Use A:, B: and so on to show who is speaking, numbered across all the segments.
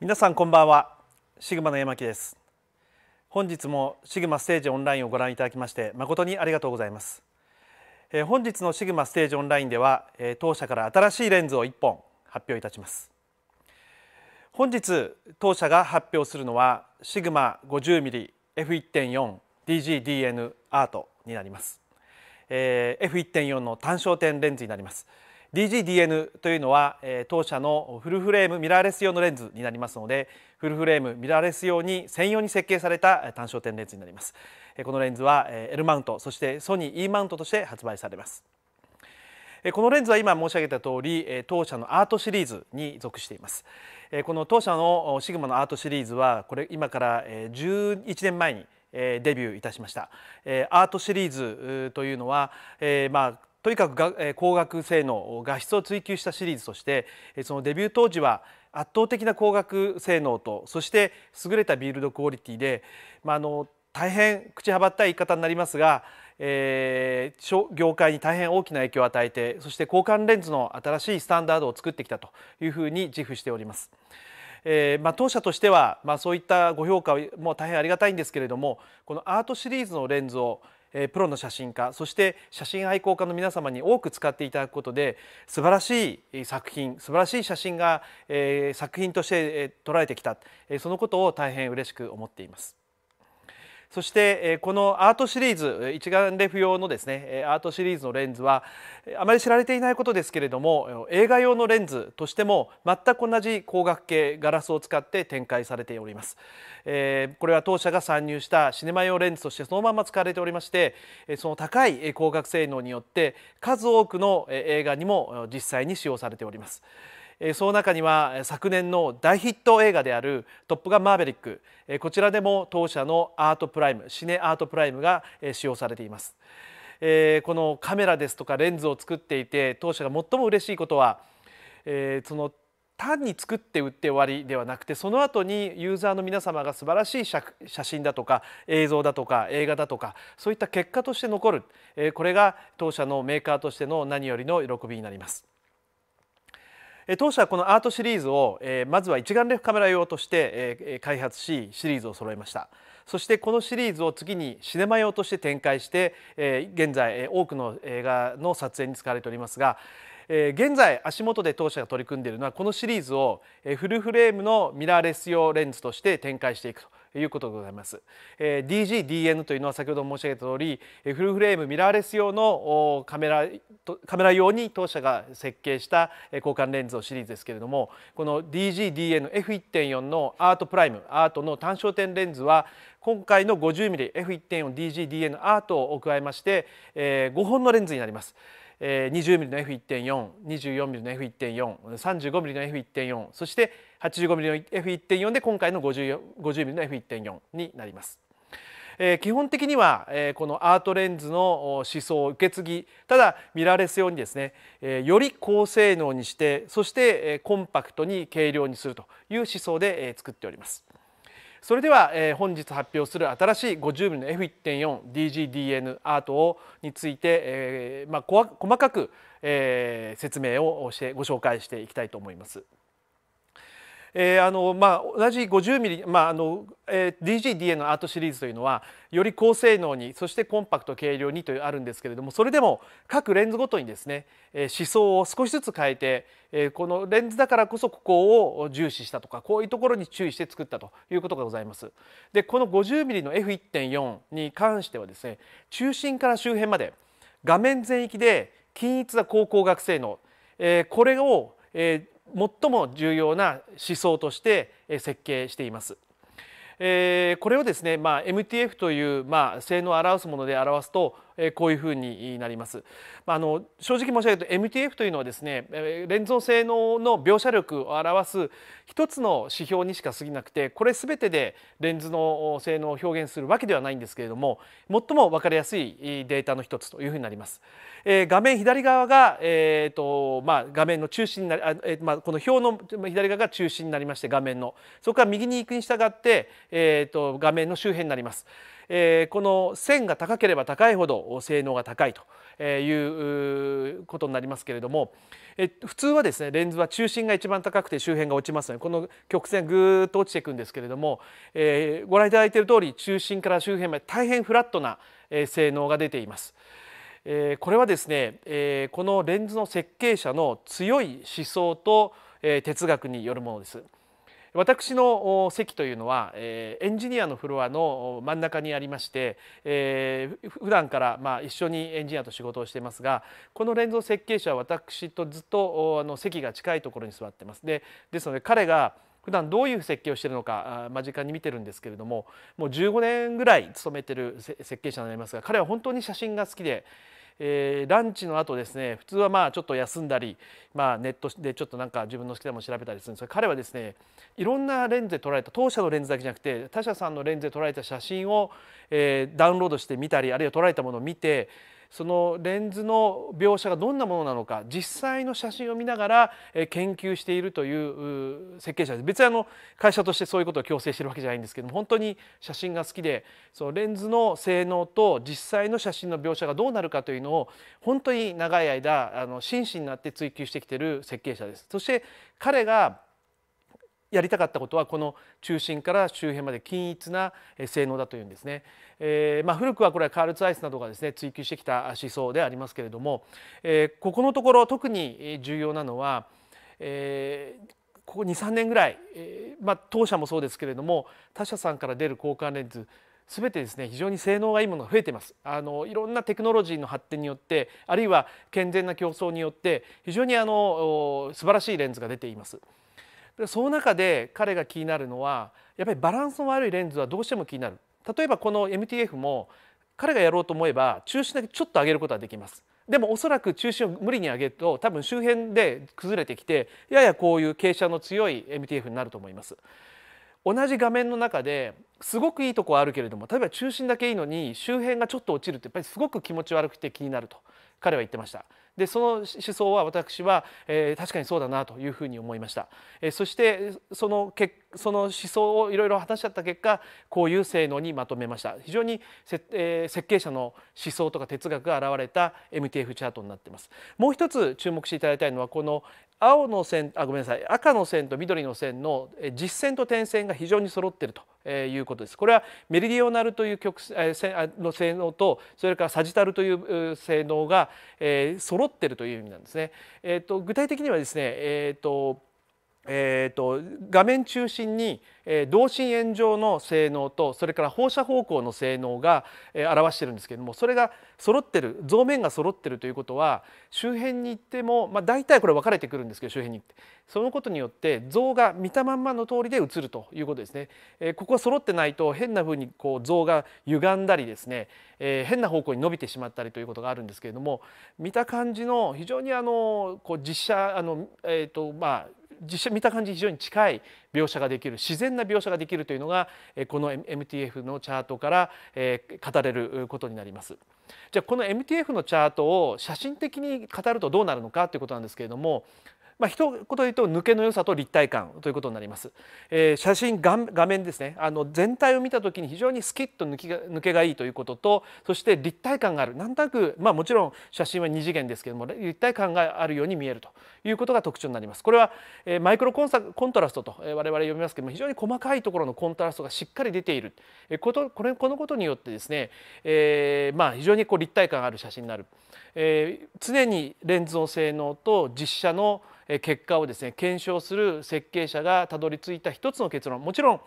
A: 皆さんこんばんはシグマの山木です本日もシグマステージオンラインをご覧いただきまして誠にありがとうございます、え本日のシグマステージオンラインでは、え当社から新しいレンズを1本発表いたします本日当社が発表するのはシグマ 50mmF1.4 DGDN アートになります、えー、F1.4 の単焦点レンズになります DGDN というのは、え当社のフルフレームミラーレス用のレンズになりますのでフルフレームミラーレス用に専用に設計された単焦点レンズになります、えこのレンズは、え L マウントそしてソニー E マウントとして発売されますこのレンズは今申し上げた通り当社のアートシリーズに属していますこの当社のシグマのアートシリーズはこれ今から11年前にデビューいたしましたアートシリーズというのは、まあ、とにかく、え光学性能画質を追求したシリーズとして、えそのデビュー当時は圧倒的な光学性能とそして優れたビールドクオリティで、まあ、あの大変口はばったい言い方になりますが、えー、業界に大変大きな影響を与えてそして交換レンズの新しいスタンダードを作ってきたというふうに自負しております。えーまあ、当社としては、まあ、そういったご評価も大変ありがたいんですけれどもこのアートシリーズのレンズを、プロの写真家そして写真愛好家の皆様に多く使っていただくことで素晴らしい作品素晴らしい写真が作品として捉えてきたそのことを大変嬉しく思っています。そしてこのアートシリーズ一眼レフ用のですねアートシリーズのレンズはあまり知られていないことですけれども映画用のレンズとしても全く同じ光学系ガラスを使って展開されております、これは当社が参入したシネマ用レンズとしてそのまま使われておりましてその高い光学性能によって数多くの映画にも実際に使用されております。その中には昨年の大ヒット映画である「トップガンマーヴェリック」こちらでも当社のアートプライムシネアートプライムが使用されています。えこのカメラですとかレンズを作っていて当社が最も嬉しいことは、えその単に作って売って終わりではなくてその後にユーザーの皆様が素晴らしい写真だとか映像だとか映画だとかそういった結果として残る、えこれが当社のメーカーとしての何よりの喜びになります。当社はこのアートシリーズをまずは一眼レフカメラ用として開発しシリーズを揃えましたそしてこのシリーズを次にシネマ用として展開して現在多くの映画の撮影に使われておりますが現在足元で当社が取り組んでいるのはこのシリーズをフルフレームのミラーレス用レンズとして展開していくということでございます。えー、DGDN というのは先ほど申し上げた通りフルフレームミラーレス用のカメラカメラ用に当社が設計した交換レンズのシリーズですけれどもこの DGDNF1.4 のアートプライムアートの単焦点レンズは今回の 50mmF1.4DGDN アートを加えまして、えー、5本のレンズになります。20mm の F1.424mm の F1.435mm の F1.4 そして8 5ミリの F1.4 で今回の5 0ミリの F1.4 になります。えー、基本的には、えー、このアートレンズの思想を受け継ぎただミラーレス用にですね、えー、より高性能にしてそして、えー、コンパクトに軽量にするという思想で、えー、作っております。それでは、えー、本日発表する新しい 50mm の F1.4DGDN アートをについて、えーまあ、細かく、えー、説明をしてご紹介していきたいと思います。えーあのまあ、同じ 50mm、まああのえー、DGDA のアートシリーズというのはより高性能にそしてコンパクト軽量にというあるんですけれどもそれでも各レンズごとにですね、えー、思想を少しずつ変えて、えー、このレンズだからこそここを重視したとかこういうところに注意して作ったということがございます。でこの 50mm の F1.4 に関してはですね中心から周辺まで画面全域で均一な高光学性能、えー、これを、えー、最も重要な思想として設計しています。えこれをですね、まあ、MTF という、まあ、性能を表すもので表すとこういうふうになります。あの正直申し上げると MTF というのはですね連存性能の描写力を表す一つの指標にしか過ぎなくてこれ全てでレンズの性能を表現するわけではないんですけれども最も分かりやすいデータの一つというふうになります。えー、画面左側が、えーとまあ、画面の中心になりあ、えーまあ、この表の左側が中心になりまして画面のそこから右に行くに従って、えーと画面の周辺になります。えー、この線が高ければ高いほど性能が高いということになりますけれども、え普通はですねレンズは中心が一番高くて周辺が落ちますのでこの曲線ぐっと落ちていくんですけれども、えー、ご覧いただいている通り中心から周辺まで大変フラットな性能が出ています。えこれはですね、えこのレンズの設計者の強い思想と、え哲学によるものです。私の席というのは、えエンジニアのフロアの真ん中にありまして、え普段からま一緒にエンジニアと仕事をしていますがこの連続設計者は私とずっとあの席が近いところに座ってます。でですので彼が普段どういう設計をしているのか間近に見てるんですけれどももう15年ぐらい勤めてる設計者になりますが彼は本当に写真が好きでえー、ランチの後ですね普通はまあちょっと休んだり、まあ、ネットでちょっとなんか自分の好きなもの調べたりするんですが彼はですねいろんなレンズで撮られた当社のレンズだけじゃなくて他社さんのレンズで撮られた写真を、えー、ダウンロードして見たりあるいは撮られたものを見てそのレンズの描写がどんなものなのか実際の写真を見ながら研究しているという設計者です別にあの会社としてそういうことを強制してるわけじゃないんですけども本当に写真が好きでそのレンズの性能と実際の写真の描写がどうなるかというのを本当に長い間あの真摯になって追求してきてる設計者です。そして彼がやりたかったことはこの中心から周辺まで均一な性能だというんですね、えー、まあ、古くはこれはカールツ・アイスなどがですね追求してきた思想でありますけれども、えー、ここのところ特に重要なのは、えー、ここ23年ぐらい、えまあ、当社もそうですけれども他社さんから出る交換レンズ全てですね非常に性能がいいものが増えてますあのいろんなテクノロジーの発展によってあるいは健全な競争によって非常にあの素晴らしいレンズが出ています。でその中で彼が気になるのはやっぱりバランスの悪いレンズはどうしても気になる例えばこの MTF も彼がやろうと思えば中心だけちょっと上げることはできますでもおそらく中心を無理に上げると多分周辺で崩れてきてややこういう傾斜の強い MTF になると思います同じ画面の中ですごくいいとこはあるけれども例えば中心だけいいのに周辺がちょっと落ちるってやっぱりすごく気持ち悪くて気になると彼は言ってましたでその思想は私は、えー、確かにそうだなというふうに思いました、えー、そしてそのけその思想をいろいろ話し合った結果こういう性能にまとめました非常にせ、えー、設計者の思想とか哲学が現れた MTF チャートになっていますもう一つ注目していただきたいのはこの、青の線あごめんなさい赤の線と緑の線の実線と点線が非常に揃っているということです。これはメリディオナルという曲線の性能とそれからサジタルという性能が揃っているという意味なんですね。えっと、具体的にはですね、えっとえーと、画面中心に、えー、同心円状の性能とそれから放射方向の性能が、えー、表してるんですけれどもそれが揃ってる像面が揃ってるということは周辺に行っても、まあ、大体これ分かれてくるんですけど周辺に行ってそのことによって像が見たまんまの通りで映るということですね。えー、ここが揃ってないと変なふうにこう像が歪んだりですね、え変な方向に伸びてしまったりということがあるんですけれども見た感じの非常にあのこう実写あの、えーとまあ、実写見た感じ非常に近い描写ができる自然な描写ができるというのがこの MTF のチャートから語れることになります。じゃあこの MTF のチャートを写真的に語るとどうなるのかということなんですけれどもまあ、一言で言うと抜けの良さと立体感ということになります、えー、写真画面ですねあの全体を見た時に非常にスキッと抜きが抜けがいいということとそして立体感があるなんとなく、まあ、もちろん写真は二次元ですけども立体感があるように見えるということが特徴になりますこれは、えー、マイクロコンサコントラストと、えー、我々呼びますけども非常に細かいところのコントラストがしっかり出ている、えー、ことこれこのことによってですね、えーまあ、非常にこう立体感ある写真になる、えー、常にレンズの性能と実写の結果をですね検証する設計者がたどり着いた一つの結論もちろん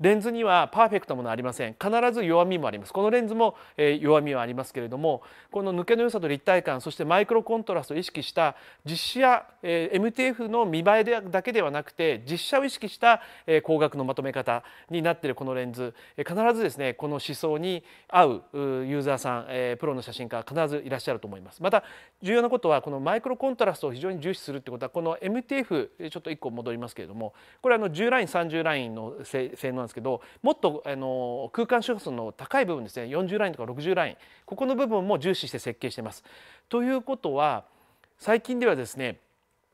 A: レンズにはパーフェクトものありません必ず弱みもありますこのレンズも、え弱みはありますけれどもこの抜けの良さと立体感そしてマイクロコントラストを意識した実写ええ MTF の見栄えでだけではなくて実写を意識した、え光学のまとめ方になっているこのレンズ、え必ずですねこの思想に合うユーザーさん、えプロの写真家必ずいらっしゃると思いますまた重要なことはこのマイクロコントラストを非常に重視するってことはこの MTF ちょっと1個戻りますけれどもこれあの10ライン30ラインの性能ですけどもっとあの空間周波数の高い部分ですね40ラインとか60ラインここの部分も重視して設計してます。ということは最近ではですね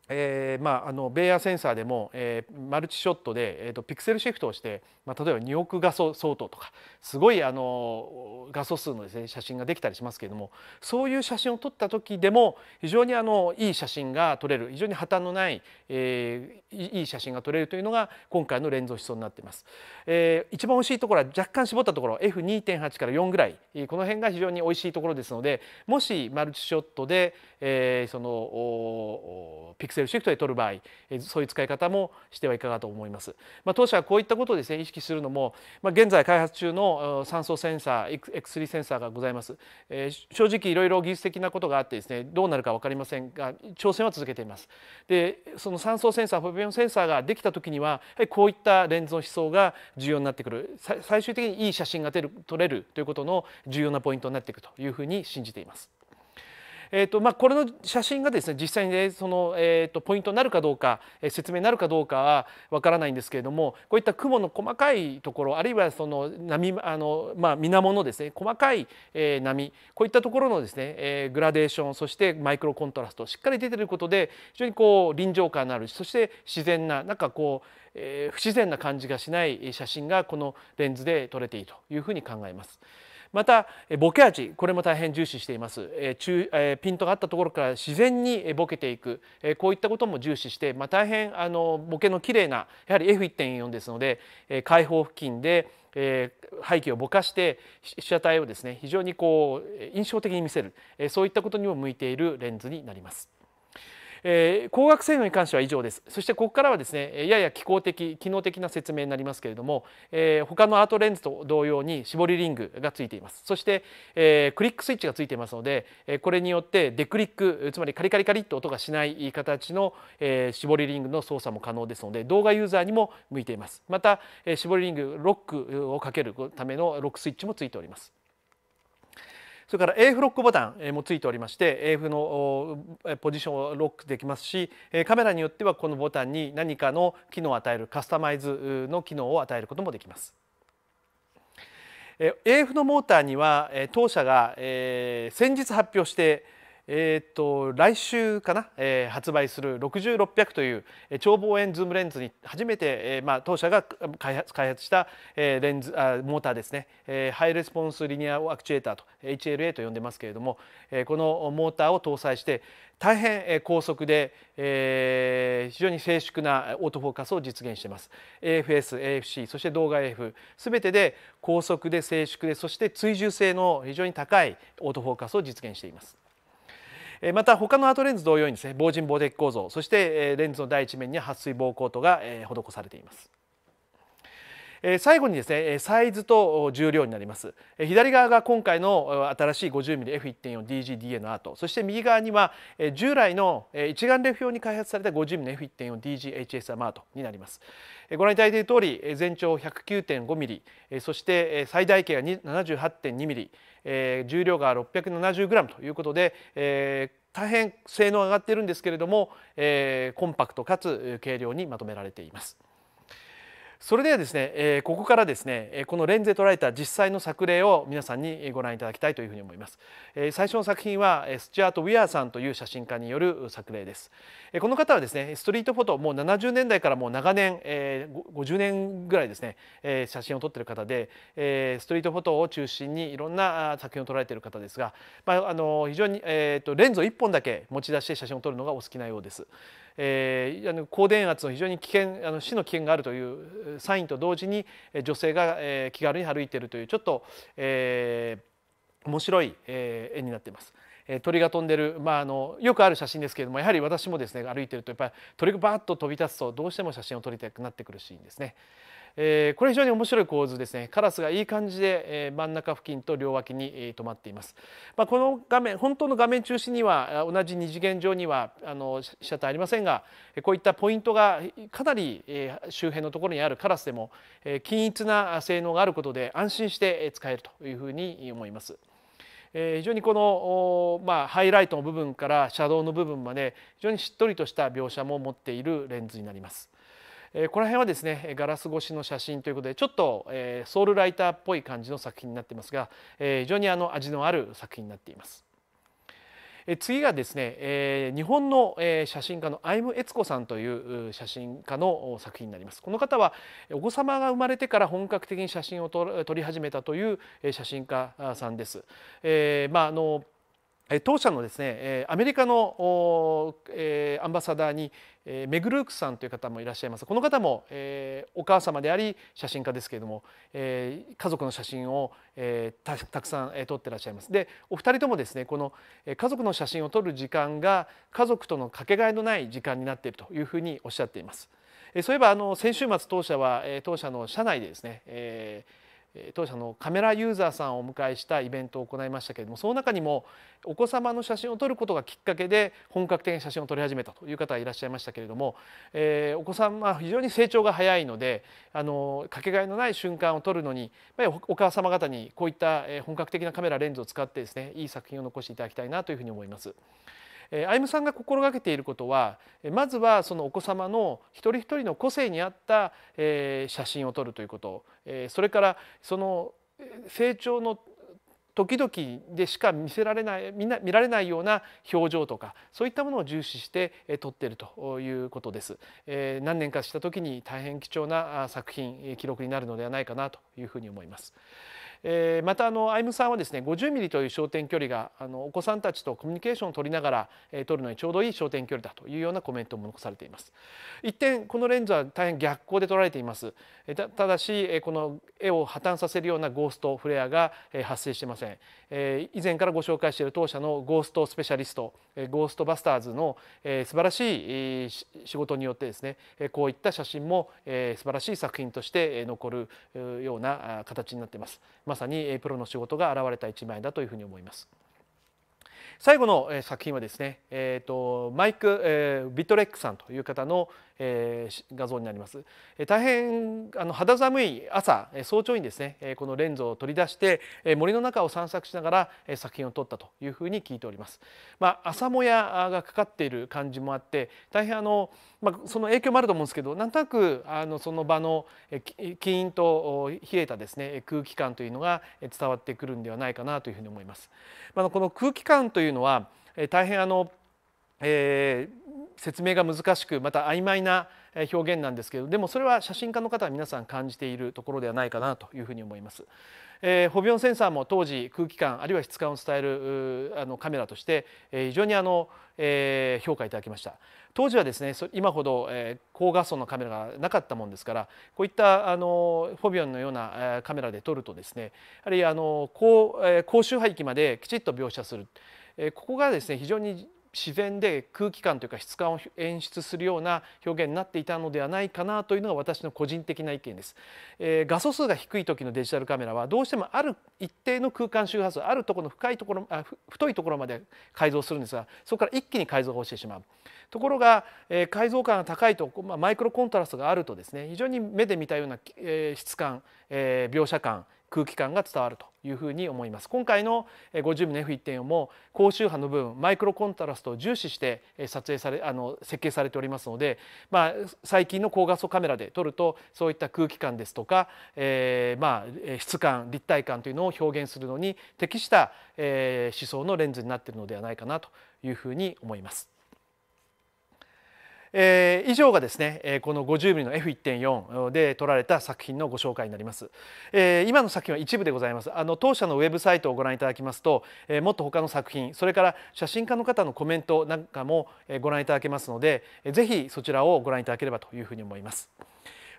A: えーまあ、あのベーアセンサーでも、えー、マルチショットで、えーと、ピクセルシフトをして、まあ、例えば2億画素相当とかすごいあの画素数のです、ね、写真ができたりしますけれどもそういう写真を撮った時でも非常にあのいい写真が撮れる非常に破綻のない、えー、いい写真が撮れるというのが今回のレンズの思想になっています、えー、一番おいしいところは若干絞ったところ F2.8 から4ぐらいこの辺が非常においしいところですのでもしマルチショットで、えー、そのピクセルシフトで取る場合、えー、そういう使い方もしてはいかがと思います。まあ、当社はこういったことをですね意識するのも、まあ、現在開発中の酸素センサー X3 センサーがございます。えー、正直いろいろ技術的なことがあってですねどうなるか分かりませんが挑戦は続けています。でその酸素センサーフォビオンセンサーができた時にはこういったレンズの思想が重要になってくる最終的にいい写真が出る撮れるということの重要なポイントになっていくというふうに信じています。えーとまあ、これの写真がですね実際に、ね、その、えーと、ポイントになるかどうか、えー、説明になるかどうかはわからないんですけれどもこういった雲の細かいところあるいはその波あの、まあ、水面のですね細かい、えー、波こういったところのですね、えー、グラデーションそしてマイクロコントラストしっかり出てることで非常にこう臨場感のあるそして自然ななんかこう、えー、不自然な感じがしない写真がこのレンズで撮れていいというふうに考えます。またボケ味これも大変重視しています中ピントがあったところから自然にボケていくこういったことも重視して、まあ、大変あのボケの綺麗なやはり F1.4 ですので開放付近でえ背景をぼかして被写体をですね非常にこう印象的に見せる、えそういったことにも向いているレンズになります。えー、光学性能に関しては以上ですそしてここからはですねやや機構的機能的な説明になりますけれども、えー、他のアートレンズと同様に絞りリングがついていますそして、えー、クリックスイッチがついていますので、えこれによってデクリックつまりカリカリカリっと音がしない形の、え絞りリングの操作も可能ですので動画ユーザーにも向いていますまた、え絞りリングロックをかけるためのロックスイッチもついておりますそれから A フロックボタンもついておりまして A フのポジションをロックできますしカメラによってはこのボタンに何かの機能を与えるカスタマイズの機能を与えることもできます。AF のモーターには当社が先日発表してえー、っと来週かな、えー、発売する6600という超望遠ズームレンズに初めて、えーまあ、当社が開発開発した、えー、レンズあモーターですね、えー、ハイレスポンスリニアアクチュエーターと HLA と呼んでますけれども、えー、このモーターを搭載して大変高速で、えー、非常に静粛なオートフォーカスを実現しています AFS、AFC そして動画 AF すべてで高速で静粛でそして追従性の非常に高いオートフォーカスを実現しています。また他のアートレンズ同様にですね防塵防滴構造そしてレンズの第一面に撥水防光トが施されています。最後にですねサイズと重量になります左側が今回の新しい 50mmF1.4DGDA のアートそして右側には従来の一眼レフ用に開発された 50mmF1.4DGHS アートになりますご覧いただいている通り全長 109.5mm そして最大径が 78.2mm 重量が 670g ということで、大変性能上がっているんですけれども、コンパクトかつ軽量にまとめられています。それではですね、えここからですねこのレンズで捉えた実際の作例を皆さんにご覧いただきたいというふうに思います、え最初の作品はスチュアート・ウィアーさんという写真家による作例です、えこの方はですねストリートフォトもう70年代からもう長年、え50年ぐらいですね、え写真を撮っている方で、えストリートフォトを中心にいろんな作品を撮られている方ですが、まあ、あの非常に、えー、とレンズを1本だけ持ち出して写真を撮るのがお好きなようです、えー、あの高電圧の非常に危険あの死の危険があるというサインと同時に女性が、えー、気軽に歩いているというちょっと、えー、面白い、えー、絵になっています。鳥が飛んでる、まあ、あのよくある写真ですけれどもやはり私もですね歩いてるとやっぱり鳥がバーッと飛び立つとどうしても写真を撮りたくなってくるシーンですね。えー、これ非常に面白い構図ですねカラスがいい感じで、えー、真ん中付近と両脇に、えー、止まっています、まあ、この画面本当の画面中心には同じ二次元上にはあの被写体ありませんがこういったポイントがかなり、えー、周辺のところにあるカラスでも、えー、均一な性能があることで安心して使えるというふうに思います。え非常にこのまあ、ハイライトの部分からシャドウの部分まで非常にしっとりとした描写も持っているレンズになります。えこの辺はですねガラス越しの写真ということでちょっと、えソウルライターっぽい感じの作品になっていますが、え非常にあの味のある作品になっています。え次がですね、え日本の、え写真家のアイム・エツコさんという写真家の作品になりますこの方はお子様が生まれてから本格的に写真を撮り始めたという写真家さんです。えまああの当社のですねアメリカのアンバサダーにメグルークさんという方もいらっしゃいますこの方もお母様であり写真家ですけれども家族の写真をたくさん撮ってらっしゃいますでお二人ともですねこの家族の写真を撮る時間が家族とのかけがえのない時間になっているというふうにおっしゃっていますそういえばあの先週末当社は当社の社内でですね当社のカメラユーザーさんをお迎えしたイベントを行いましたけれどもその中にもお子様の写真を撮ることがきっかけで本格的に写真を撮り始めたという方がいらっしゃいましたけれども、えー、お子様は非常に成長が早いのであのかけがえのない瞬間を撮るのにお母様方にこういった本格的なカメラレンズを使ってですねいい作品を残していただきたいなというふうに思います。えー、歩さんが心がけていることはまずはそのお子様の一人一人の個性に合った、え写真を撮るということ、えそれからその成長の時々でしか見せられないみんな見られないような表情とかそういったものを重視して撮っているということです、え何年かした時に大変貴重な作品記録になるのではないかなというふうに思います。えー、またあのアイムさんはですね50ミリという焦点距離があのお子さんたちとコミュニケーションを取りながら、えー、取るのにちょうどいい焦点距離だというようなコメントも残されています一点このレンズは大変逆光で撮られていますたただし、えー、この絵を破綻させるようなゴーストフレアが、えー、発生していません、えー、以前からご紹介している当社のゴーストスペシャリスト、えー、ゴーストバスターズの、えー、素晴らしい、えー、仕事によってですね、えー、こういった写真も、えー、素晴らしい作品として残るような形になっていますまさにプロの仕事が現れた一枚だというふうに思います。最後の作品はですね、えーと、マイク、えー、ビトレックさんという方の、えー、画像になります。大変あの肌寒い朝早朝にですねこのレンズを取り出して森の中を散策しながら作品を撮ったというふうに聞いております。まあ、朝もやがかかっている感じもあって大変あのまあ、その影響もあると思うんですけどなんとなくあのその場のキーンと冷えたですね空気感というのが伝わってくるんではないかなというふうに思います。まあ、この空気感というのは大変あの、えー説明が難しくまた曖昧な表現なんですけどでもそれは写真家の方は皆さん感じているところではないかなというふうに思います。えー、ホビオンセンサーも当時空気感あるいは質感を伝えるあのカメラとして、えー、非常にあの、えー、評価いただきました当時はですね今ほど、えー、高画素のカメラがなかったもんですからこういったあのホビオンのような、えー、カメラで撮るとですねやはりあの高,、えー、高周波域まできちっと描写する。えここがですね非常に自然で空気感というか質感を演出するような表現になっていたのではないかなというのが私の個人的な意見です、えー、画素数が低い時のデジタルカメラはどうしてもある一定の空間周波数あるところの深いところあ太いところまで改造するんですがそこから一気に改造をしてしまうところが、えー、解像感が高いと、まあ、マイクロコントラストがあるとですね非常に目で見たような、えー、質感、えー、描写感空気感が伝わるというふうに思います今回の50ミリ F1.4 も高周波の部分マイクロコントラストを重視して撮影されあの設計されておりますので、まあ、最近の高画素カメラで撮るとそういった空気感ですとか、えー、まあ、質感立体感というのを表現するのに適した、えー、思想のレンズになっているのではないかなというふうに思います。えー、以上がですね、えー、この50ミリの F1.4 で撮られた作品のご紹介になります、えー、今の作品は一部でございますあの当社のウェブサイトをご覧いただきますと、えー、もっと他の作品それから写真家の方のコメントなんかもご覧いただけますので、えー、ぜひそちらをご覧いただければというふうに思います。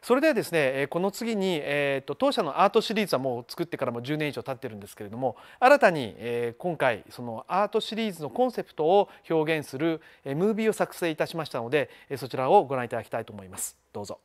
A: それではですねこの次に、えーと、当社のアートシリーズはもう作ってからも10年以上経ってるんですけれども新たに、えー、今回そのアートシリーズのコンセプトを表現する、えー、ムービーを作成いたしましたので、えそちらをご覧いただきたいと思います。どうぞ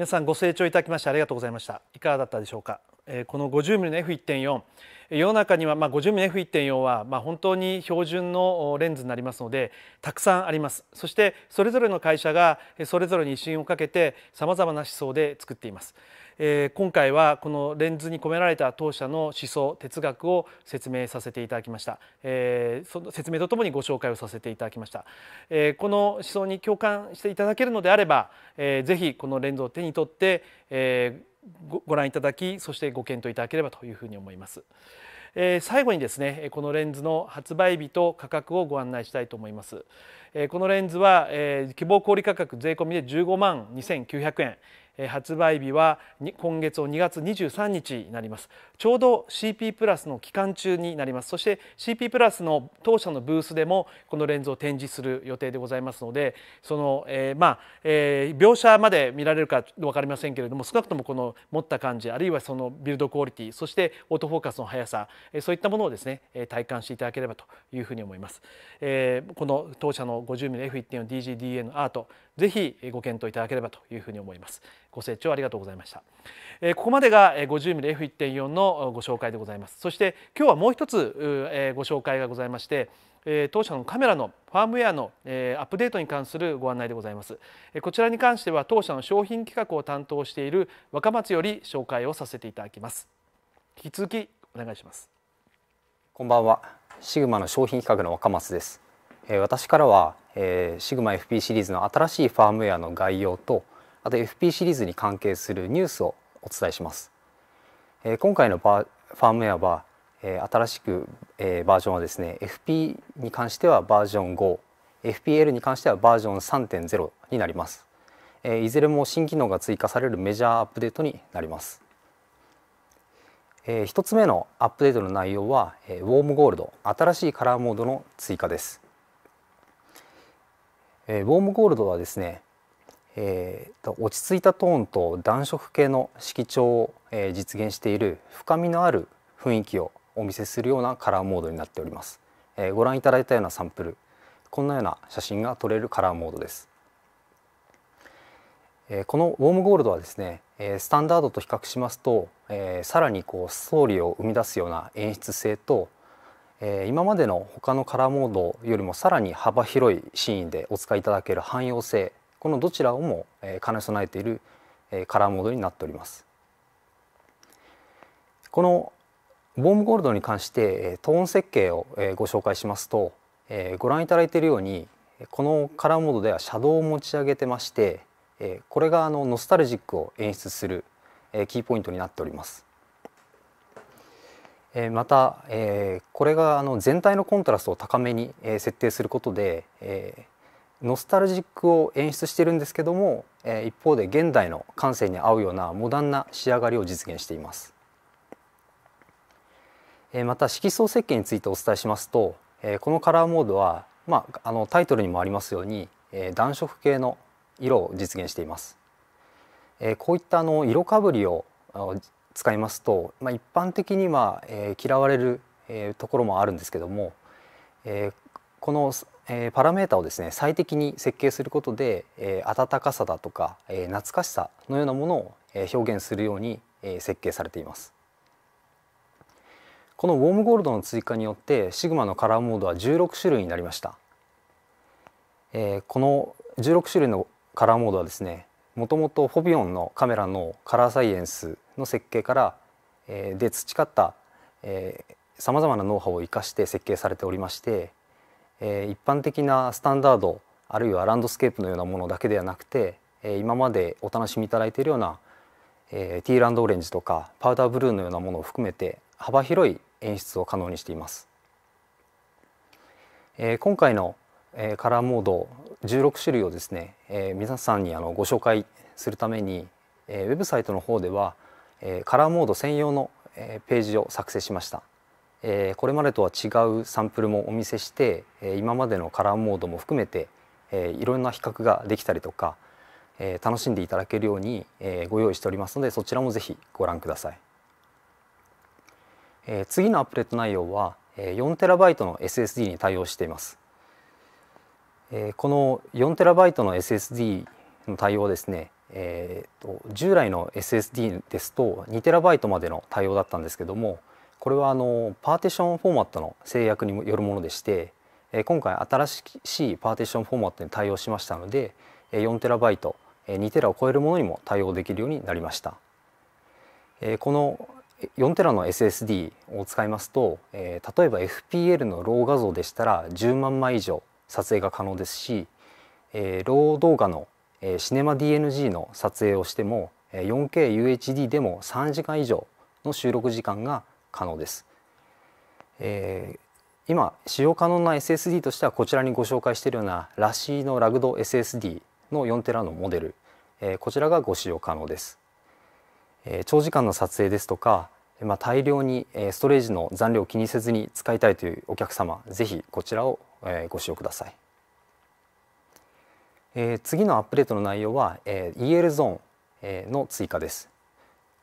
A: 皆さんご清聴いただきましてありがとうございましたいかがだったでしょうか、えこの 50mm の F1.4 世の中には、ま 50mm の F1.4 は、ま本当に標準のレンズになりますのでたくさんありますそしてそれぞれの会社がそれぞれに一新をかけてさまざまな思想で作っていますえー、今回はこのレンズに込められた当社の思想哲学を説明させていただきました、えー、その説明とともにご紹介をさせていただきました、えー、この思想に共感していただけるのであれば、えー、ぜひこのレンズを手に取って、えー、ごご覧いただきそしてご検討いただければというふうに思います。え最後にですねこのレンズの発売日と価格をご案内したいと思います、えこのレンズは、え希望小売価格税込みで15万2900円、発売日は今月を2月23日になりますちょうど CP プラスの期間中になりますそして CP プラスの当社のブースでもこのレンズを展示する予定でございますのでその、えー、まあ、えー、描写まで見られるか分かりませんけれども少なくともこの持った感じあるいはそのビルドクオリティそしてオートフォーカスの速さそういったものをですね体感していただければというふうに思います。えー、この当社の 50mm f 1 4 d g d n のアートぜひご検討いただければというふうに思いますご清聴ありがとうございましたここまでが 50mmF1.4 のご紹介でございますそして今日はもう一つご紹介がございまして当社のカメラのファームウェアのアップデートに関するご案内でございますこちらに関しては当社の商品企画を担当している若松より紹介をさせていただきます引き続きお願いします
B: こんばんはシグマの商品企画の若松です私からは、え i シグマ FP シリーズの新しいファームウェアの概要とあと FP シリーズに関係するニュースをお伝えします、え今回のファームウェアは、え新しく、えバージョンはですね FP に関してはバージョン 5FPL に関してはバージョン3.0になります、えいずれも新機能が追加されるメジャーアップデートになります、え1つ目のアップデートの内容は、えウォームゴールド新しいカラーモードの追加ですえー、ウォームゴールドはですね、えー、落ち着いたトーンと暖色系の色調を、えー、実現している深みのある雰囲気をお見せするようなカラーモードになっております、えー、ご覧いただいたようなサンプルこんなような写真が撮れるカラーモードです、えー、このウォームゴールドはですね、えー、スタンダードと比較しますと、えー、さらにこうストーリーを生み出すような演出性とえー、今までの他のカラーモードよりもさらに幅広いシーンでお使いいただける汎用性このどちらをも兼ね備えているカラーモードになっております。このボームゴールドに関してトーン設計をご紹介しますとご覧いただいているようにこのカラーモードではシャドウを持ち上げてましてこれがあのノスタルジックを演出するキーポイントになっております。またこれが全体のコントラストを高めに設定することでノスタルジックを演出しているんですけども一方で現代の感性に合うようなモダンな仕上がりを実現しています。また色相設計についてお伝えしますとこのカラーモードは、まあ、あのタイトルにもありますように暖色系の色を実現しています。こういったあの色かぶりを使いますと、まあ、一般的には、えー、嫌われる、えー、ところもあるんですけども、えー、この、えー、パラメータをですね最適に設計することで、えー、温かさだとか、えー、懐かしさのようなものを、えー、表現するように、えー、設計されています。このウォームゴールドの追加によってシグマのカラーモードは16種類になりました、えー、この16種類のカラーモードはですねもともとフォビオンのカメラのカラーサイエンスの設計からで培ったさまざまなノウハウを生かして設計されておりまして一般的なスタンダードあるいはランドスケープのようなものだけではなくて今までお楽しみいただいているようなティーランドオレンジとかパウダーブルーのようなものを含めて幅広い演出を可能にしています。今回のカラーモード16種類をですね皆さんにご紹介するためにウェブサイトの方では「えカラーモード専用の、えページを作成しました、えこれまでとは違うサンプルもお見せして、え今までのカラーモードも含めて、えいろんな比較ができたりとか、え楽しんでいただけるように、えご用意しておりますのでそちらもぜひご覧ください、え次のアップデート内容は 4TB の SSD に対応していますこの 4TB の SSD の対応ですねえーと、従来の SSD ですと 2TB までの対応だったんですけどもこれはあのパーティションフォーマットの制約によるものでして、え今回新しいパーティションフォーマットに対応しましたので 4TB、2TB を超えるものにも対応できるようになりました。えこの 4TB の SSD を使いますと、え例えば FPL のロー画像でしたら10万枚以上撮影が可能ですし、えロー動画のえシネマ DNG の撮影をしても 4KUHD でも3時間以上の収録時間が可能です、えー、今使用可能な SSD としてはこちらにご紹介しているようなラシーのラグド SSD の 4TB のモデル、えー、こちらがご使用可能です、えー、長時間の撮影ですとかまあ、大量にストレージの残量を気にせずに使いたいというお客様是非こちらをご使用ください。えー、次のアップデートの内容は、えー、EL ゾーン、えの追加です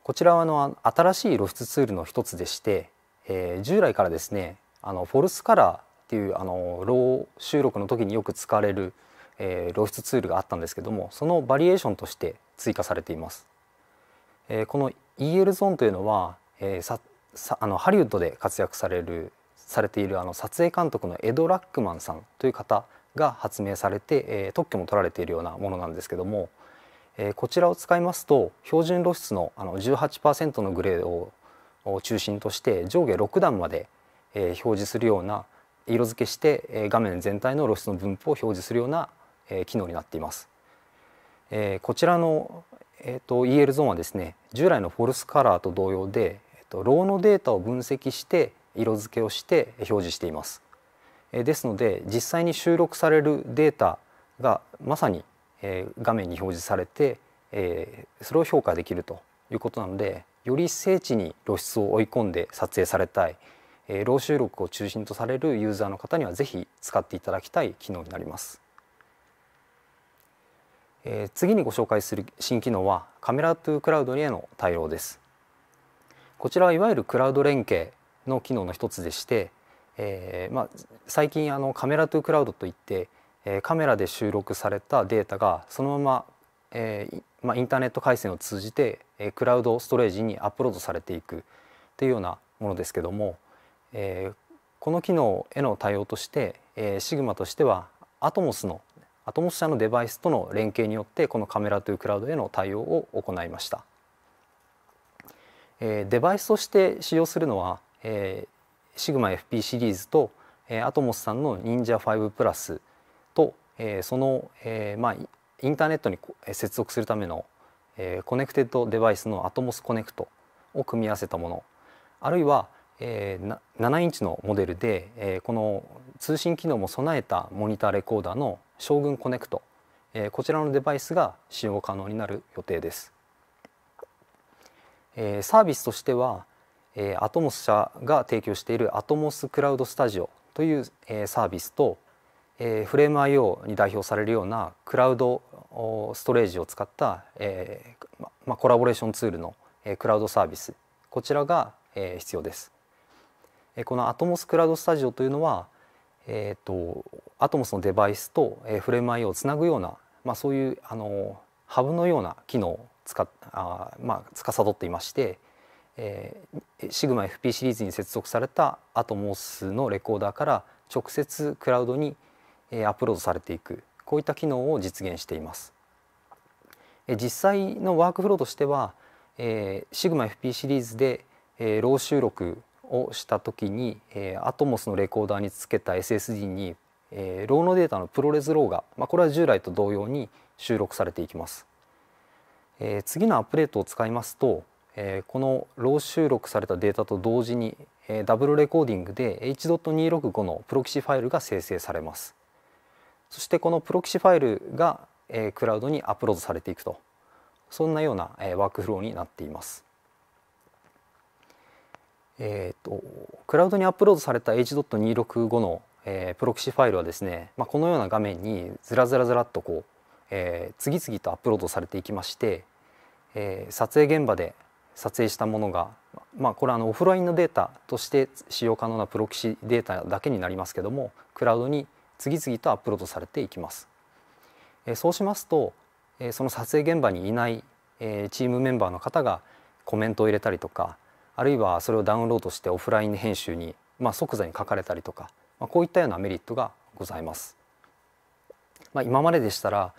B: こちらはあの新しい露出ツールの一つでして、えー、従来からですねあのフォルスカラーっていうあのロー収録の時によく使われる、えー、露出ツールがあったんですけどもそのバリエーションとして追加されています、えー、この EL ゾーンというのは、えー、ささあのハリウッドで活躍されるされているあの撮影監督のエド・ラックマンさんという方が発明されて、え特許も取られているようなものなんですけども、えこちらを使いますと標準露出のあの18%のグレードを中心として上下6段まで、え表示するような色付けして、え画面全体の露出の分布を表示するような、え機能になっています。えこちらの、えと EL ゾーンはですね従来のフォルスカラーと同様で、えとローのデータを分析して色付けをして表示しています。えですので実際に収録されるデータがまさに、え画面に表示されて、えそれを評価できるということなのでより精緻に露出を追い込んで撮影されたい、えロー収録を中心とされるユーザーの方にはぜひ使っていただきたい機能になります。え次にご紹介する新機能はカメラトゥクラウドへの対応ですこちらはいわゆるクラウド連携の機能の一つでしてえー、まあ、最近あのカメラトゥクラウドといって、えー、カメラで収録されたデータがそのまま、えー、まあ、インターネット回線を通じて、えクラウドストレージにアップロードされていくというようなものですけども、えこの機能への対応として、えー、s i g としては Atomos の Atomos 社のデバイスとの連携によってこのカメラトゥクラウドへの対応を行いました。えデバイスとして使用するのは、えシグマ FP シリーズと、えアトモスさんの Ninja5 プラスと、えその、えまあ、インターネットに接続するための、えコネクテッドデバイスの Atomos コネクトを組み合わせたものあるいは、え7インチのモデルで、えこの通信機能も備えたモニターレコーダーの将軍コネクト、えこちらのデバイスが使用可能になる予定です。えサービスとしてはえアトモス社が提供しているアトモスクラウドスタジオという、えサービスと、えフレーム IO に代表されるようなクラウドストレージを使った、えまあ、コラボレーションツールの、えクラウドサービスこちらが、え必要です。えこのアトモスクラウドスタジオというのは、えと、アトモスのデバイスと、えフレーム IO をつなぐような、まあ、そういうあのハブのような機能をつかあ、まあ、司っていまして、えー、シグマ FP シリーズに接続されたアトモスのレコーダーから直接クラウドに、えアップロードされていくこういった機能を実現しています。え実際のワークフローとしては、えー、シグマ FP シリーズで、えロー収録をした時に、えー、アトモスのレコーダーにつけた SSD に、えローのデータのプロレスローが、まあ、これは従来と同様に収録されていきます。え次のアップデートを使いますとえこのロー収録されたデータと同時に、えダブルレコーディングで h.265 のプロキシファイルが生成されますそしてこのプロキシファイルが、えクラウドにアップロードされていくとそんなような、えワークフローになっていますえーと、とクラウドにアップロードされた H.265 の、えー、プロキシファイルはですね、まあ、このような画面にずらずらずらっとこう、えー、次々とアップロードされていきまして、え撮影現場で撮影したものが、まあ、これはあのオフラインのデータとして使用可能なプロキシデータだけになりますけどもクラウドに次々とアップロードされていきます。えそうしますと、えその撮影現場にいない、えチームメンバーの方がコメントを入れたりとかあるいはそれをダウンロードしてオフライン編集に、まあ、即座に書かれたりとか、まあ、こういったようなメリットがございます。まあ、今まででしたら、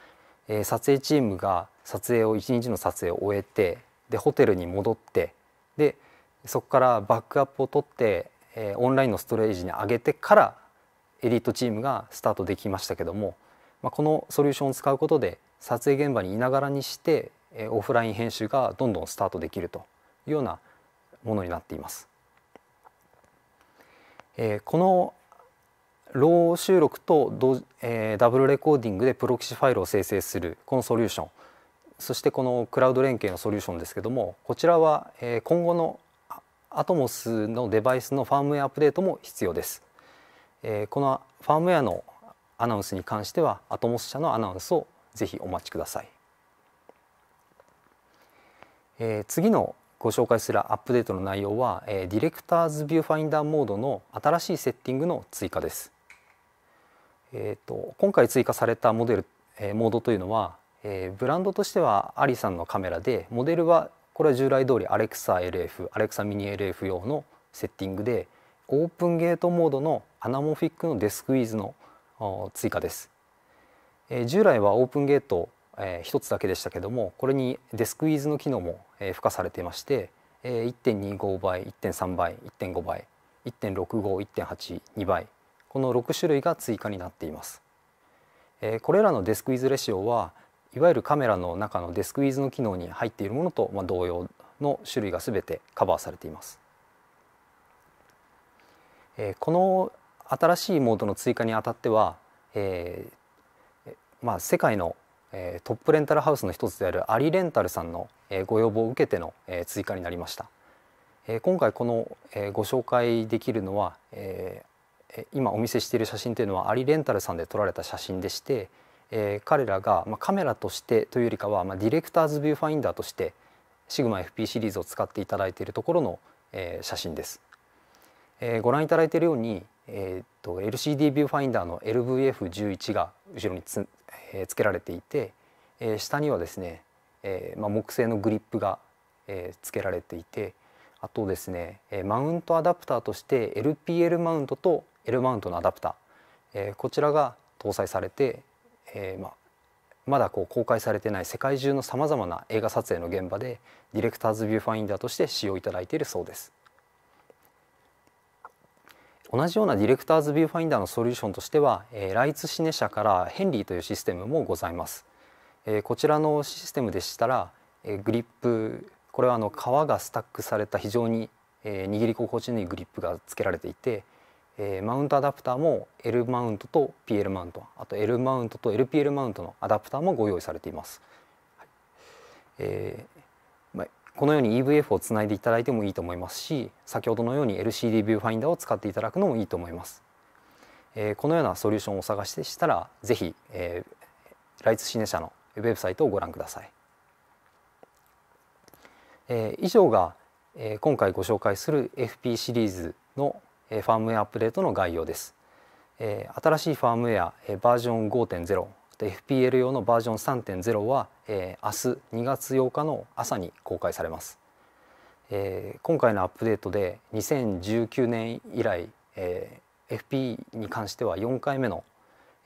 B: え撮影チームが撮影を一日の撮影を終えてでホテルに戻ってでそこからバックアップを取って、えー、オンラインのストレージに上げてからエリートチームがスタートできましたけども、まあ、このソリューションを使うことで撮影現場にいながらにして、えー、オフライン編集がどんどんスタートできるというようなものになっています。えー、このロー収録と、えー、ダブルレコーディングでプロキシファイルを生成するこのソリューションそしてこのクラウド連携のソリューションですけどもこちらは今後のアトモスのデバイスのファームウェアアップデートも必要です。このファームウェアのアナウンスに関してはアトモス社のアナウンスをぜひお待ちください。次のご紹介するアップデートの内容はディレクターズビューファインダーモードの新しいセッティングの追加です。えーと、今回追加されたモデル、えモードというのはえー、ブランドとしてはアリさんのカメラでモデルはこれは従来通りアレクサ LF アレクサミニ LF 用のセッティングでオープンゲートモードのアナモフィックのデスクイーズの追加です、えー、従来はオープンゲート、えー、1つだけでしたけどもこれにデスクイーズの機能も、えー、付加されていまして、えー、1.25倍1.3倍1.5倍1.651.82倍この6種類が追加になっています、えー、これらのデスクイーズレシオはいわゆるカメラの中のデスクイーズの機能に入っているものと、まあ、同様の種類が全てカバーされています。えこの新しいモードの追加にあたっては、えー、まあ、世界の、えトップレンタルハウスの一つであるアリレンタルさんの、えご要望を受けての、え追加になりました。え今回この、えご紹介できるのは、え今お見せしている写真というのはアリレンタルさんで撮られた写真でして、えー、彼らが、まあ、カメラとしてというよりかは、まあ、ディレクターズビューファインダーとして SIGMAFP シリーズを使っていただいているところの、えー、写真です、えー、ご覧いただいているように、えーと、LCD ビューファインダーの LVF11 が後ろにつ,、えー、つけられていて、えー、下にはですね、えーまあ、木製のグリップが、えー、つけられていてあとですね、えー、マウントアダプターとして LPL マウントと L マウントのアダプター、えー、こちらが搭載されてえー、ままだこう公開されてない世界中のさまざまな映画撮影の現場でディレクターズビューファインダーとして使用いただいているそうです。同じようなディレクターズビューファインダーのソリューションとしては、えー、ライツシネ社からヘンリーというシステムもございます。えー、こちらのシステムでしたら、えー、グリップこれはあの革がスタックされた非常に、えー、握り心地のいいグリップがつけられていて、えー、マウントアダプターも L マウントと PL マウントあと L マウントと LPL マウントのアダプターもご用意されています、はい、えー、まあ、このように EVF をつないでいただいてもいいと思いますし先ほどのように LCD ビューファインダーを使っていただくのもいいと思います、えー、このようなソリューションをお探しでしたら是非、えー、ライツシネ社のウェブサイトをご覧ください、えー、以上が、えー、今回ご紹介する FP シリーズのファームウェアアップデートの概要です。新しいファームウェアバージョン5.0 FPL 用のバージョン3.0は、え明日2月8日の朝に公開されます、え今回のアップデートで2019年以来、え FP に関しては4回目の、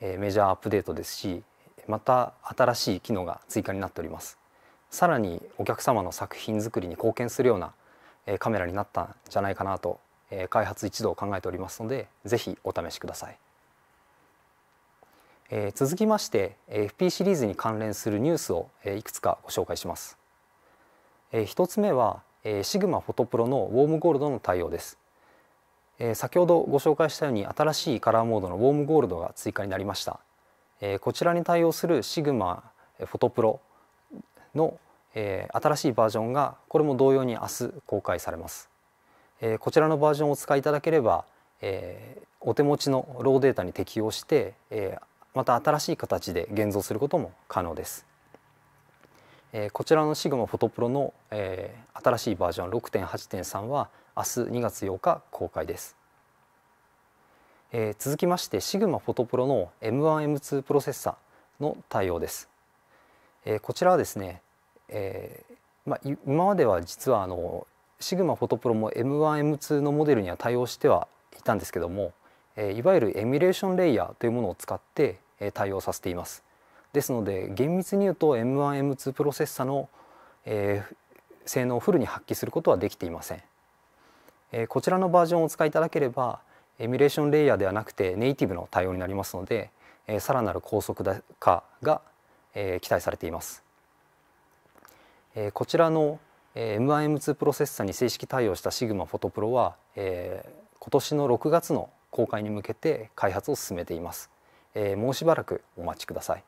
B: えメジャーアップデートですしまた新しい機能が追加になっておりますさらにお客様の作品作りに貢献するような、えカメラになったんじゃないかなとえー、開発一同考えておりますのでぜひお試しください、えー、続きまして FP シリーズに関連するニュースを、えー、いくつかご紹介します、えー、1つ目は、えー、シグマフォトプロのウォームゴールドの対応です、えー、先ほどご紹介したように新しいカラーモードのウォームゴールドが追加になりました、えー、こちらに対応するシグマフォトプロの、えー、新しいバージョンがこれも同様に明日公開されますえこちらのバージョンをお使いいただければ、えお手持ちのローデータに適用して、えまた新しい形で現像することも可能です。えこちらの Sigma p h o t o の、え新しいバージョン6.8.3は明日2月8日公開です。え続きまして Sigma p h o t o の M1M2 プロセッサーの対応です。えこちらはですね、えまあ、今までは実はあのシグマフォトプロも M1M2 のモデルには対応してはいたんですけども、えいわゆるエミュレーションレイヤーというものを使って、え対応させています。ですので厳密に言うと M1M2 プロセッサの、え性能をフルに発揮することはできていません。えこちらのバージョンをお使いいただければエミュレーションレイヤーではなくてネイティブの対応になりますので、えさらなる高速化が、え期待されています。えこちらの M1M2 プロセッサに正式対応した Sigma フォトプロは、えー、今年の6月の公開に向けて開発を進めています、えー、もうしばらくお待ちください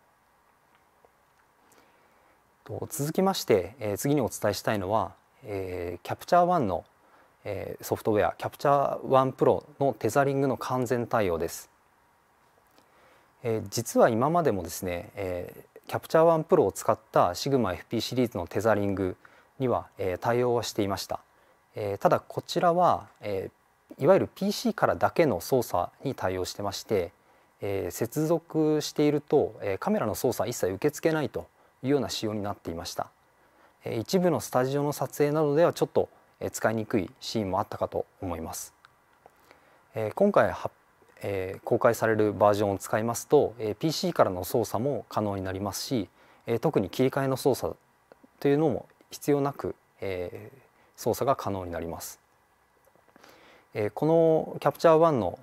B: と続きまして、えー、次にお伝えしたいのは、えー、キャプチャー e o の、えー、ソフトウェアキャプチャー e One のテザリングの完全対応です、えー、実は今までもですね、えー、キャプチャー e One を使った Sigma FP シリーズのテザリングには、え対応していました、えただこちらは、えいわゆる PC からだけの操作に対応してまして、え接続していると、えカメラの操作一切受け付けないというような仕様になっていました、え一部のスタジオの撮影などではちょっと、え使いにくいシーンもあったかと思います、え今回は、え公開されるバージョンを使いますと、え PC からの操作も可能になりますし、え特に切り替えの操作というのも必要なく、えー、操作が可能になります。えー、この Capture の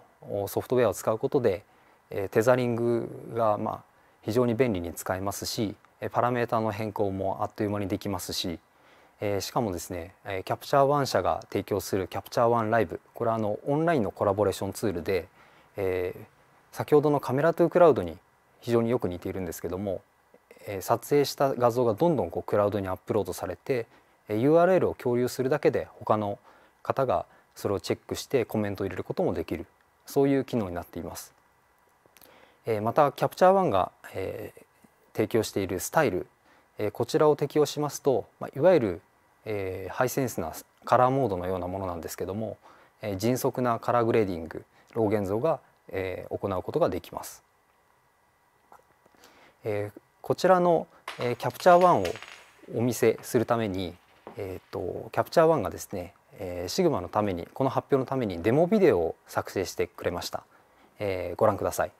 B: ソフトウェアを使うことで、えー、テザリングがまあ非常に便利に使えますしパラメータの変更もあっという間にできますし、えー、しかもですね、えキャプチャーワン社が提供するキャプチャー1ライブこれはあのオンラインのコラボレーションツールで、えー、先ほどのカメラトゥークラウドに非常によく似ているんですけども、撮影した画像がどんどんこうクラウドにアップロードされて URL を共有するだけで他の方がそれをチェックしてコメントを入れることもできるそういう機能になっています。また Capture o が提供しているスタイルこちらを適用しますといわゆるハイセンスなカラーモードのようなものなんですけども迅速なカラーグレーディングロー現像が行うことができます。こちらの、えキャプチャー1をお見せするために、えーと、とキャプチャー1がですね、えー、シグマのためにこの発表のためにデモビデオを作成してくれました、えー、ご覧ください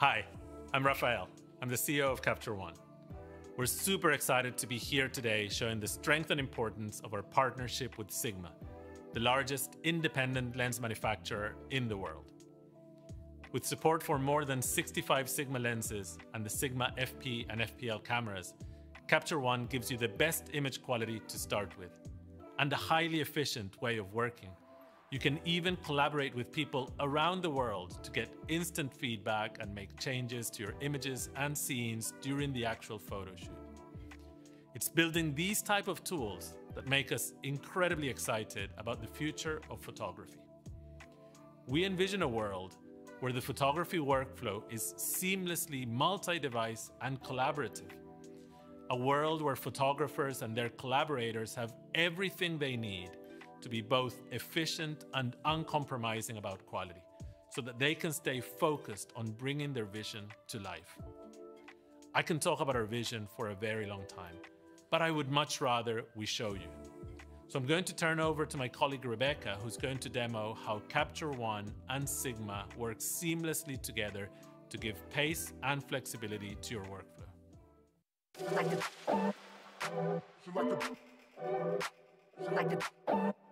C: Hi, I'm Rafael. I'm the CEO of Capture One. We're super excited to be here today showing the strength and importance of our partnership with Sigma, the largest independent lens manufacturer in the world. With support for more than 65 Sigma lenses and the Sigma FP and FPL cameras, Capture One gives you the best image quality to start with and a highly efficient way of working you can even collaborate with people around the world to get instant feedback and make changes to your images and scenes during the actual photo shoot. It's building these type of tools that make us incredibly excited about the future of photography. We envision a world where the photography workflow is seamlessly multi-device and collaborative. A world where photographers and their collaborators have everything they need to be both efficient and uncompromising about quality so that they can stay focused on bringing their vision to life. I can talk about our vision for a very long time, but I would much rather we show you. So I'm going to turn over to my colleague Rebecca, who's going to demo how Capture One and Sigma work seamlessly together to give pace and flexibility to your workflow.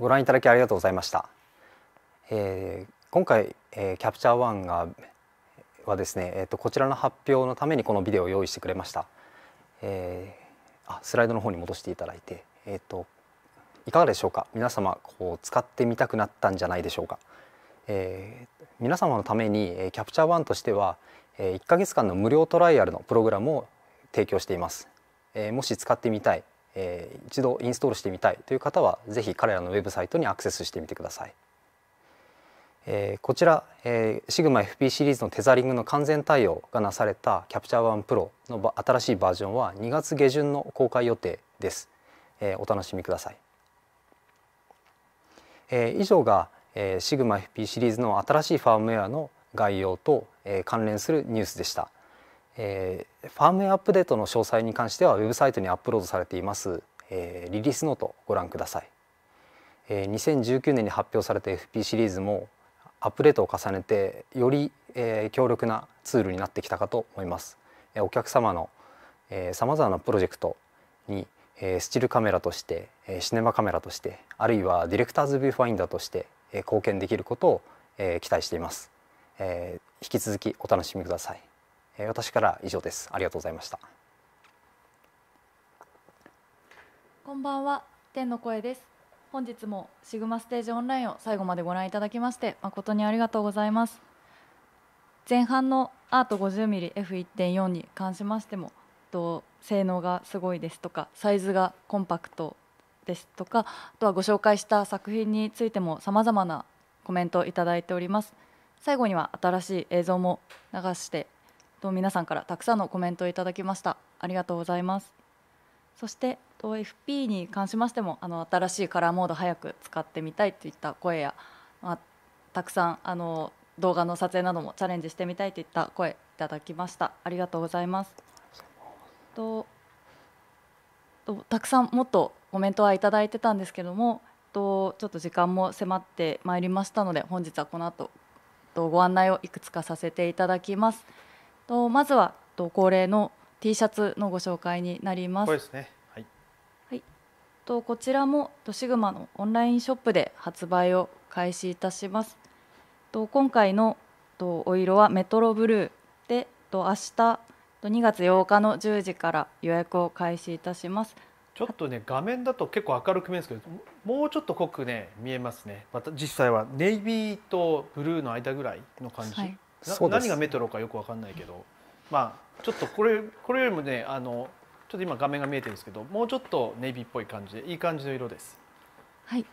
B: ご覧いただきありがとうございました。えー、今回、えー、キャプチャー1がはですね、えーと、こちらの発表のためにこのビデオを用意してくれました。えー、あスライドの方に戻していただいて、えーと、いかがでしょうか皆様こう使ってみたくなったんじゃないでしょうか。えー、皆様のために、えー、キャプチャー1としては、えー、1ヶ月間の無料トライアルのプログラムを提供しています。えー、もし使ってみたいえー、一度インストールしてみたいという方はぜひ彼らのウェブサイトにアクセスしてみてください。えー、こちら、えー、SigmaFP シリーズのテザリングの完全対応がなされた Capture1 Pro の新しいバージョンは2月下旬の公開予定です。えー、お楽しみください。えー、以上が、えー、SigmaFP シリーズの新しいファームウェアの概要と、えー、関連するニュースでした。えー、ファームウェアアップデートの詳細に関してはウェブサイトにアップロードされています、えー、リリースノートご覧ください、えー、2019年に発表された FP シリーズもアップデートを重ねてより、えー、強力なツールになってきたかと思います、えー、お客様のさまざまなプロジェクトに、えー、スチルカメラとして、えー、シネマカメラとしてあるいはディレクターズビューファインダーとして、えー、貢献できることを、えー、期待しています、えー、引き続きお楽しみくださいえ私から以上ですありがとうございました
D: こんばんは天の声です本日もシグマステージオンラインを最後までご覧いただきまして誠にありがとうございます前半のアート 50mmF1.4 に関しましてもと性能がすごいですとかサイズがコンパクトですとかあとはご紹介した作品についてもさまざまなコメントを頂いております最後には新しい映像も流してと皆さんからたくさんのコメントをいただきましたありがとうございますそしてと FP に関しましてもあの新しいカラーモード早く使ってみたいといった声や、まあ、たくさんあの動画の撮影などもチャレンジしてみたいといった声いただきましたありがとうございますとたくさんもっとコメントはいただいてたんですけどもとちょっと時間も迫ってまいりましたので本日はこの後とご案内をいくつかさせていただきます。とまずはと恒例の T シャツのご紹介になります。こすね、はい、はい。とこちらもとシグマのオンラインショップで発売を開始いたします。と今回のとお色はメトロブルーでと明日と2月8日の10時から予約を開始いたします。ちょっとね画面だと
A: 結構明るく見えるんですけどもうちょっと濃くね見えますねまた実際はネイビーとブルーの間ぐらいの感じ、はい、何がメトロかよく分かんないけどまあちょっとこれこれよりもねあのちょっと今画面が見えてるんですけどもうちょっとネイビーっぽい感じでいい感じの色です。
D: はい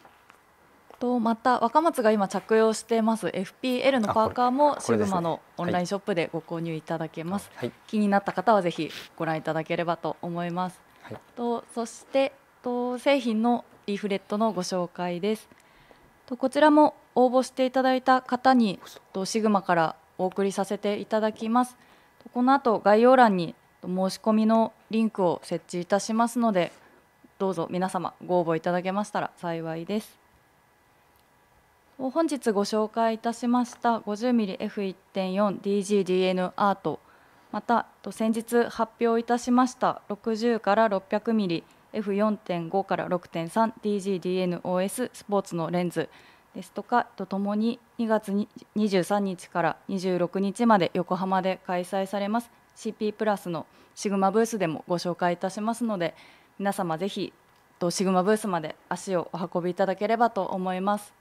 D: とまた若松が今着用してます FPL のパーカーもシグマのオンラインショップでご購入いただけます、はい、気になった方はぜひご覧いただければと思います、はい、とそしてと製品のリーフレットのご紹介ですとこちらも応募していただいた方にとシグマからお送りさせていただきますこの後概要欄に申し込みのリンクを設置いたしますのでどうぞ皆様ご応募いただけましたら幸いです本日ご紹介いたしました 50mmF1.4DGDN アートまた先日発表いたしました60から 600mmF4.5 から 6.3DGDNOS スポーツのレンズですとかとともに2月23日から26日まで横浜で開催されます CP プラスのシグマブースでもご紹介いたしますので皆様ぜひシグマブースまで足をお運びいただければと思います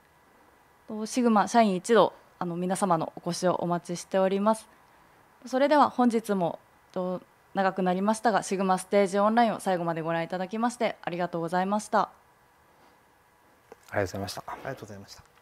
D: シグマ社員一同あの皆様のお越しをお待ちしておりますそれでは本日も長くなりましたがシグマステージオンラインを最後までご覧いただきましてありがとうございました
A: ありがとうございましたありがとうございました